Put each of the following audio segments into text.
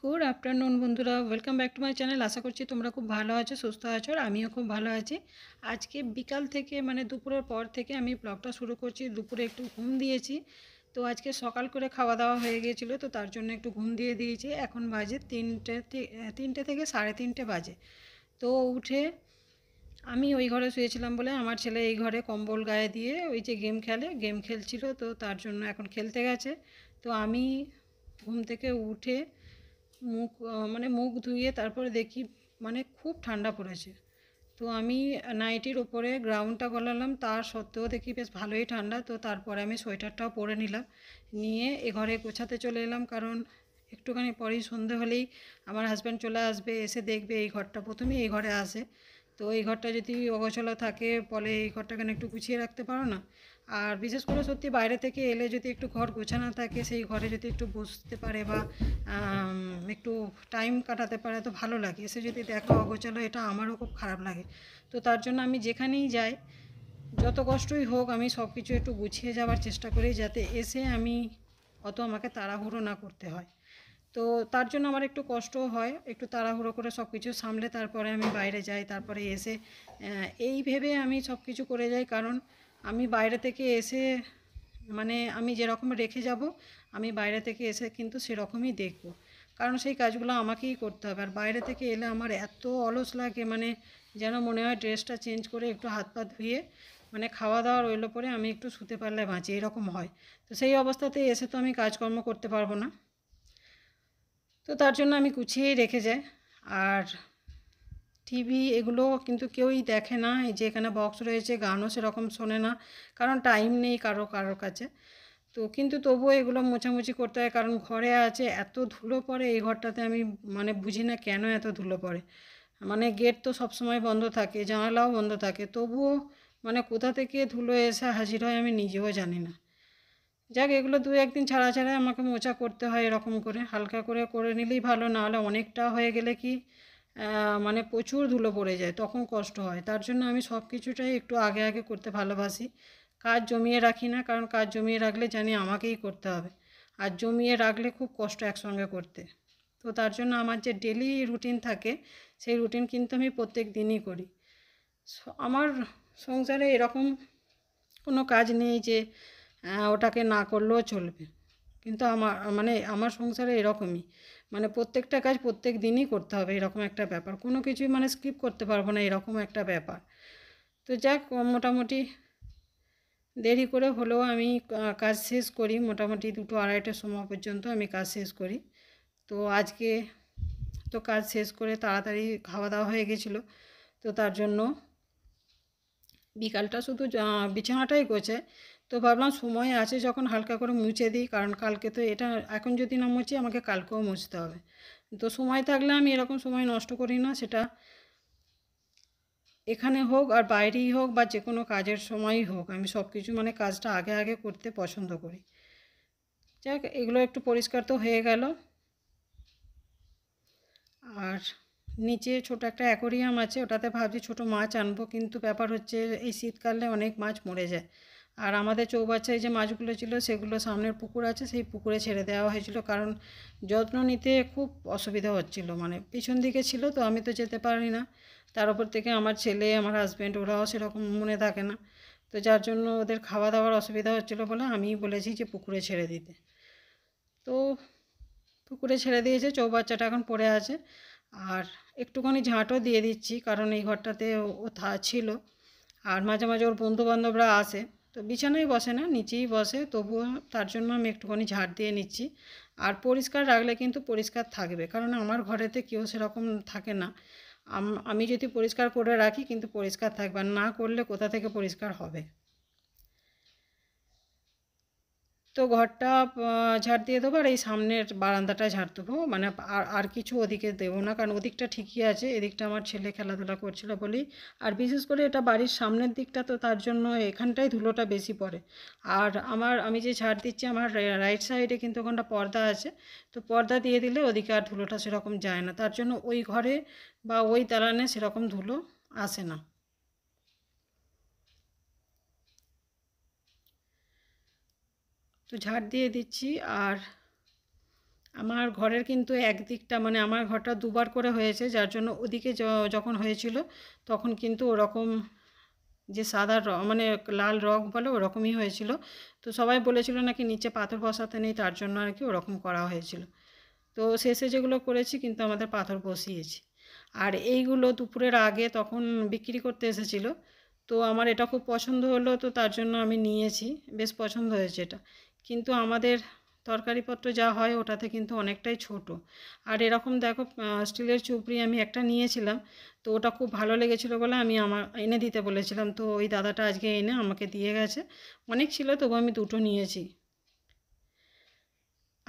good afternoon বন্ধুরা welcome back to my channel আশা করছি তোমরা খুব ভালো আছো সুস্থ আছো আর আমিও খুব ভালো আছি আজকে বিকাল থেকে মানে দুপুরের পর থেকে আমি ব্লগটা শুরু করছি দুপুরে একটু ঘুম দিয়েছি তো আজকে সকাল করে খাওয়া দাওয়া হয়ে গিয়েছিলো তো তার জন্য একটু ঘুম দিয়ে দিয়েছি এখন বাজে তিনটে তিনটে থেকে সাড়ে তিনটে বাজে তো উঠে আমি ওই ঘরে শুয়েছিলাম বলে আমার ছেলে এই ঘরে কম্বল গায়ে দিয়ে ওই যে গেম খেলে গেম খেলছিল তো তার জন্য এখন খেলতে গেছে তো আমি ঘুম থেকে উঠে মুখ মানে মুখ ধুয়ে তারপরে দেখি মানে খুব ঠান্ডা পড়েছে তো আমি নাইটির ওপরে গ্রাউন্ডটা গলালাম তার সত্ত্বেও দেখি বেশ ভালোই ঠান্ডা তো তারপরে আমি সোয়েটারটাও পরে নিলাম নিয়ে এ ঘরে গোছাতে চলে এলাম কারণ একটুখানি পরেই সন্ধে হলেই আমার হাজব্যান্ড চলে আসবে এসে দেখবে এই ঘরটা প্রথমে এই ঘরে আসে তো এই ঘরটা যদি অগোছলা থাকে ফলে এই ঘরটাকে একটু গুছিয়ে রাখতে পারো না আর বিশেষ করে সত্যি বাইরে থেকে এলে যদি একটু ঘর গোছানো থাকে সেই ঘরে যদি একটু বসতে পারে বা একটু টাইম কাটাতে পারে তো ভালো লাগে এসে যদি দেখো অগোছালো এটা আমারও খুব খারাপ লাগে তো তার জন্য আমি যেখানেই যাই যত কষ্টই হোক আমি সব কিছু একটু গুছিয়ে যাওয়ার চেষ্টা করি যাতে এসে আমি অত আমাকে তাড়াহুড়ো না করতে হয় তো তার জন্য আমার একটু কষ্ট হয় একটু তাড়াহুড়ো করে সব কিছু সামলে তারপরে আমি বাইরে যাই তারপরে এসে এই ভেবে আমি সব কিছু করে যাই কারণ আমি বাইরে থেকে এসে মানে আমি যেরকম রেখে যাব আমি বাইরে থেকে এসে কিন্তু সেরকমই দেখব কারণ সেই কাজগুলো আমাকেই করতে হবে আর বাইরে থেকে এলে আমার এত অলস লাগে মানে যেন মনে হয় ড্রেসটা চেঞ্জ করে একটু হাত পা ধুয়ে মানে খাওয়া দাওয়া রইলো পরে আমি একটু শুতে পারলে বাঁচি এরকম হয় তো সেই অবস্থাতে এসে তো আমি কাজকর্ম করতে পারবো না তো তার জন্য আমি গুছিয়েই রেখে যাই আর টিভি এগুলো কিন্তু কেউই দেখে না এই যে এখানে বক্স রয়েছে গানও সেরকম শোনে না কারণ টাইম নেই কারো কারোর কাছে তো কিন্তু তবুও এগুলো মোছামুছি করতে হয় কারণ ঘরে আছে এত ধুলো পড়ে এই ঘরটাতে আমি মানে বুঝি না কেন এত ধুলো পড়ে মানে গেট তো সবসময় বন্ধ থাকে জানালাও বন্ধ থাকে তবুও মানে কোথা থেকে ধুলো এসে হাজির হয় আমি নিজেও জানি না যাক এগুলো দু একদিন ছাড়া ছাড়া আমাকে মোচা করতে হয় এরকম করে হালকা করে করে নিলেই ভালো নাহলে অনেকটা হয়ে গেলে কি মানে প্রচুর ধুলো পড়ে যায় তখন কষ্ট হয় তার জন্য আমি সব কিছুটাই একটু আগে আগে করতে ভালোবাসি কাজ জমিয়ে রাখি না কারণ কাজ জমিয়ে রাখলে জানি আমাকেই করতে হবে আর জমিয়ে রাখলে খুব কষ্ট একসঙ্গে করতে তো তার জন্য আমার যে ডেলি রুটিন থাকে সেই রুটিন কিন্তু আমি প্রত্যেক দিনই করি আমার সংসারে এরকম কোনো কাজ নেই যে হ্যাঁ, ওটাকে না করলেও চলবে কিন্তু আমার মানে আমার সংসারে এরকমই মানে প্রত্যেকটা কাজ প্রত্যেক দিনই করতে হবে এরকম একটা ব্যাপার কোনো কিছুই মানে স্কিপ করতে পারবো না এরকম একটা ব্যাপার তো যাক মোটামুটি দেরি করে হলেও আমি কাজ শেষ করি মোটামুটি দুটো আড়াইটার সময় পর্যন্ত আমি কাজ শেষ করি তো আজকে তো কাজ শেষ করে তাড়াতাড়ি খাওয়া দাওয়া হয়ে গেছিলো তো তার জন্য বিকালটা শুধু বিছানাটাই গোছে তো ভাবলাম সময় আছে যখন হালকা করে মুছে দিই কারণ কালকে তো এটা এখন যদি না মুছি আমাকে কালকেও মুছতে হবে তো সময় থাকলে আমি এরকম সময় নষ্ট করি না সেটা এখানে হোক আর বাইরেই হোক বা যে কোনো কাজের সময়ই হোক আমি সব কিছু মানে কাজটা আগে আগে করতে পছন্দ করি যাক এগুলো একটু পরিষ্কার তো হয়ে গেল আর নিচে ছোট একটা অ্যাকোরিয়াম আছে ওটাতে ভাবছি ছোট মাছ আনবো কিন্তু ব্যাপার হচ্ছে এই শীতকালে অনেক মাছ মরে যায় আর আমাদের চৌবাচ্চায় যে মাছগুলো ছিল সেগুলো সামনের পুকুর আছে সেই পুকুরে ছেড়ে দেওয়া হয়েছিল কারণ যত্ন নিতে খুব অসুবিধা হচ্ছিল মানে পিছন দিকে ছিল তো আমি তো যেতে পারি না তার উপর থেকে আমার ছেলে আমার হাজব্যান্ড ওরাও সেরকম মনে থাকে না তো যার জন্য ওদের খাওয়া দাওয়ার অসুবিধা হচ্ছিল বলে আমি বলেছি যে পুকুরে ছেড়ে দিতে তো পুকুরে ছেড়ে দিয়েছে চৌবাচ্চাটা এখন পড়ে আছে আর একটুখানি ঝাঁটও দিয়ে দিচ্ছি কারণ এই ঘরটাতে ও থা ছিল আর মাঝে মাঝে ওর বন্ধুবান্ধবরা আসে তো বিছানায় বসে না নিচেই বসে তবুও তার জন্য আমি একটুখানি ঝাড় দিয়ে নিচ্ছি আর পরিষ্কার রাখলে কিন্তু পরিষ্কার থাকবে কারণ আমার ঘরেতে কেউ সেরকম থাকে না আমি যদি পরিষ্কার করে রাখি কিন্তু পরিষ্কার থাকবে আর না করলে কোথা থেকে পরিষ্কার হবে তো ঘরটা ঝাড় দিয়ে দেবো আর এই সামনের বারান্দাটা ঝাড় দেবো মানে আর আর কিছু ওদিকে দেবো না কারণ ওদিকটা ঠিকই আছে এদিকটা আমার ছেলে খেলাধুলা করছিল বলি আর বিশেষ করে এটা বাড়ির সামনের দিকটা তো তার জন্য এখানটাই ধুলোটা বেশি পড়ে আর আমার আমি যে ঝাড় দিচ্ছি আমার রাইট সাইডে কিন্তু ওখানটা পর্দা আছে তো পর্দা দিয়ে দিলে ওদিকে আর ধুলোটা সেরকম যায় না তার জন্য ওই ঘরে বা ওই দালানে সেরকম ধুলো আসে না একটু ঝাড় দিয়ে দিচ্ছি আর আমার ঘরের কিন্তু একদিকটা মানে আমার ঘরটা দুবার করে হয়েছে যার জন্য ওদিকে যখন হয়েছিল তখন কিন্তু ওরকম যে সাদা মানে লাল রক বলে ওরকমই হয়েছিল তো সবাই বলেছিল নাকি নিচে পাথর বসাতে নেই তার জন্য আর কি ওরকম করা হয়েছিল তো শেষে যেগুলো করেছি কিন্তু আমাদের পাথর বসিয়েছি আর এইগুলো দুপুরের আগে তখন বিক্রি করতে এসেছিলো তো আমার এটা খুব পছন্দ হলো তো তার জন্য আমি নিয়েছি বেশ পছন্দ হয়েছে এটা কিন্তু আমাদের তরকারিপত্র যা হয় ওটাতে কিন্তু অনেকটাই ছোট আর এরকম দেখো স্টিলের চুপড়ি আমি একটা নিয়েছিলাম তো ওটা খুব ভালো লেগেছিলো বলে আমি আমার এনে দিতে বলেছিলাম তো ওই দাদাটা আজকে এনে আমাকে দিয়ে গেছে অনেক ছিল তবু আমি দুটো নিয়েছি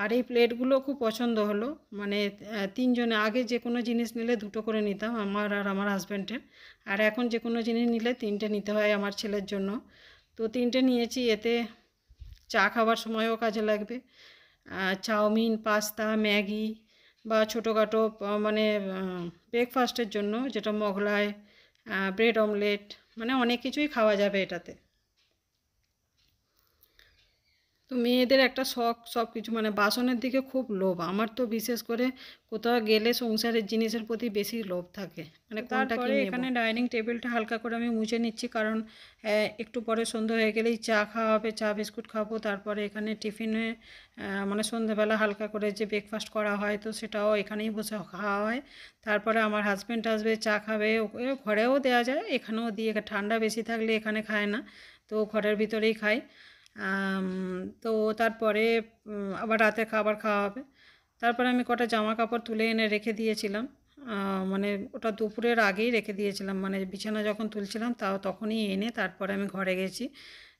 আর এই প্লেটগুলো খুব পছন্দ হলো মানে তিনজনে আগে যে কোনো জিনিস নিলে দুটো করে নিতাম আমার আর আমার হাজব্যান্ডের আর এখন যে কোনো জিনিস নিলে তিনটে নিতে হয় আমার ছেলের জন্য তো তিনটে নিয়েছি এতে চা খাওয়ার সময়ও কাজে লাগবে চাউমিন পাস্তা ম্যাগি বা ছোটোখাটো মানে ব্রেকফাস্টের জন্য যেটা মোগলাই ব্রেড অমলেট মানে অনেক কিছুই খাওয়া যাবে এটাতে তো মেয়েদের একটা শখ সব কিছু মানে বাসনের দিকে খুব লোভ আমার তো বিশেষ করে কোথাও গেলে সংসারের জিনিসের প্রতি বেশি লোভ থাকে মানে তারপরে এখানে ডাইনিং টেবিলটা হালকা করে আমি মুছে নিচ্ছি কারণ একটু পরে সন্ধ্যা হয়ে গেলেই চা খাওয়া হবে চা বিস্কুট খাবো তারপরে এখানে টিফিনে মানে সন্ধ্যেবেলা হালকা করে যে ব্রেকফাস্ট করা হয় তো সেটাও এখানেই বসে খাওয়া হয় তারপরে আমার হাজব্যান্ড আসবে চা খাবে ঘরেও দেওয়া যায় এখানেও দিয়ে ঠান্ডা বেশি থাকলে এখানে খায় না তো ঘরের ভিতরেই খায় তো তারপরে আবার রাতে খাবার খাওয়া হবে তারপরে আমি কটা জামা কাপড় তুলে এনে রেখে দিয়েছিলাম মানে ওটা দুপুরের আগেই রেখে দিয়েছিলাম মানে বিছানা যখন তুলছিলাম তাও তখনই এনে তারপরে আমি ঘরে গেছি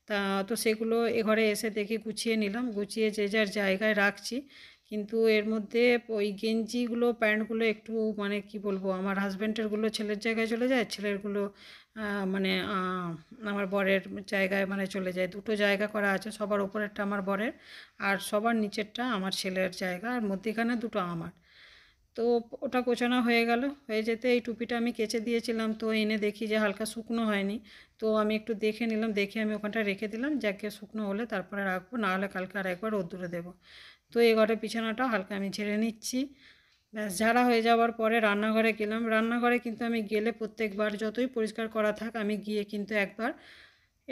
তা তো সেগুলো এ ঘরে এসে দেখি গুছিয়ে নিলাম গুছিয়ে যে যার জায়গায় রাখছি কিন্তু এর মধ্যে ওই গেঞ্জিগুলো প্যান্টগুলো একটু মানে কি বলবো আমার হাজব্যান্ডেরগুলো ছেলের জায়গায় চলে যায় ছেলেরগুলো মানে আমার বরের জায়গায় মানে চলে যায় দুটো জায়গা করা আছে সবার উপরেরটা আমার বরের আর সবার নিচেরটা আমার ছেলের জায়গা আর মধ্যেখানে দুটো আমার তো ওটা কোচানো হয়ে গেল হয়ে যেতে এই টুপিটা আমি কেচে দিয়েছিলাম তো এনে দেখি যে হালকা শুকনো হয়নি তো আমি একটু দেখে নিলাম দেখে আমি ওখানটা রেখে দিলাম যাকে শুকনো হলে তারপরে রাখবো নাহলে কালকে আর একবার রোদ্দুরে দেবো তো এই ঘরে বিছানাটা হালকা আমি ঝেড়ে নিচ্ছি ব্যাস ঝাড়া হয়ে যাওয়ার পরে রান্নাঘরে গেলাম রান্নাঘরে কিন্তু আমি গেলে প্রত্যেকবার যতই পরিষ্কার করা থাক আমি গিয়ে কিন্তু একবার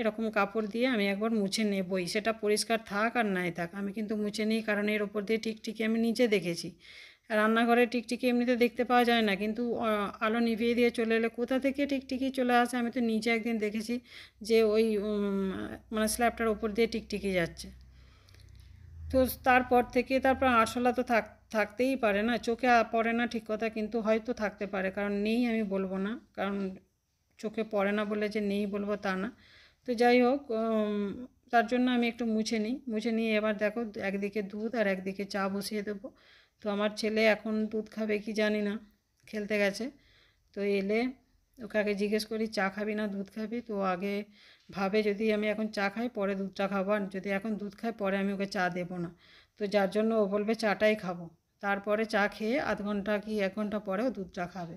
এরকম কাপড় দিয়ে আমি একবার মুছে নেবই সেটা পরিষ্কার থাক আর নাই থাক আমি কিন্তু মুছে নিই কারণ এর ওপর দিয়ে ঠিকঠিকই আমি নিজে দেখেছি রান্নাঘরে টিকটিকি এমনিতে দেখতে পাওয়া যায় না কিন্তু আলো নিভিয়ে দিয়ে চলে এলে কোথা থেকে টিকটিকি চলে আসে আমি তো নিজে একদিন দেখেছি যে ওই মানে স্ল্যাবটার ওপর দিয়ে টিকটিকি যাচ্ছে তো তারপর থেকে তারপর আরশোলা তো থাক থাকতেই পারে না চোখে পড়ে না ঠিক কথা কিন্তু হয়তো থাকতে পারে কারণ নেই আমি বলবো না কারণ চোখে পড়ে না বলে যে নেই বলবো তা না তো যাই হোক তার জন্য আমি একটু মুছে নিই মুছে নিয়ে এবার দেখো একদিকে দুধ আর একদিকে চা বসিয়ে দেবো তো আমার ছেলে এখন দুধ খাবে কি জানি না খেলতে গেছে তো এলে ওকে আগে জিজ্ঞেস করি চা খাবি না দুধ খাবি তো আগে ভাবে যদি আমি এখন চা খাই পরে দুধ চা খাবো আর যদি এখন দুধ খাই পরে আমি ওকে চা দেবো না তো যার জন্য ও বলবে চাটাই খাবো তারপরে চা খেয়ে আধ ঘন্টা কি এক ঘন্টা পরেও দুধ চা খাবে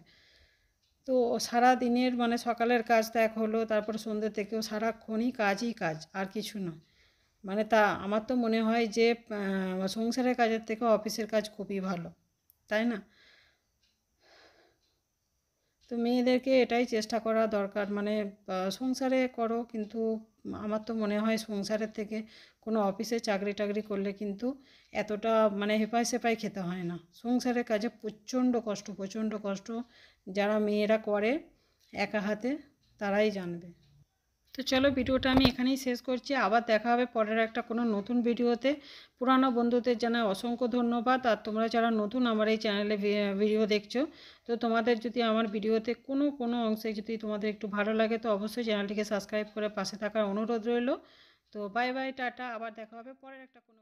তো সারা দিনের মানে সকালের কাজ তো এক হলো তারপর সন্ধ্যে থেকেও সারাক্ষণই কাজই কাজ আর কিছু না মানে তা আমার তো মনে হয় যে সংসারের কাজের থেকে অফিসের কাজ খুবই ভালো তাই না তো মেয়েদেরকে এটাই চেষ্টা করা দরকার মানে সংসারে করো কিন্তু আমার তো মনে হয় সংসারের থেকে কোনো অফিসে চাকরি টাকরি করলে কিন্তু এতটা মানে হেফাই সেফাই খেতে হয় না সংসারের কাজে প্রচণ্ড কষ্ট প্রচণ্ড কষ্ট যারা মেয়েরা করে একা হাতে তারাই জানবে তো চলো ভিডিওটা আমি এখানেই শেষ করছি আবার দেখা হবে পরের একটা কোনো নতুন ভিডিওতে পুরানো বন্ধুদের জানায় অসংখ্য ধন্যবাদ আর তোমরা যারা নতুন আমার এই চ্যানেলে ভিডিও দেখছো তো তোমাদের যদি আমার ভিডিওতে কোনো কোনো অংশে যদি তোমাদের একটু ভালো লাগে তো অবশ্যই চ্যানেলটিকে সাবস্ক্রাইব করে পাশে থাকার অনুরোধ রইল তো বাই বাই টাটা আবার দেখা হবে পরের একটা কোনো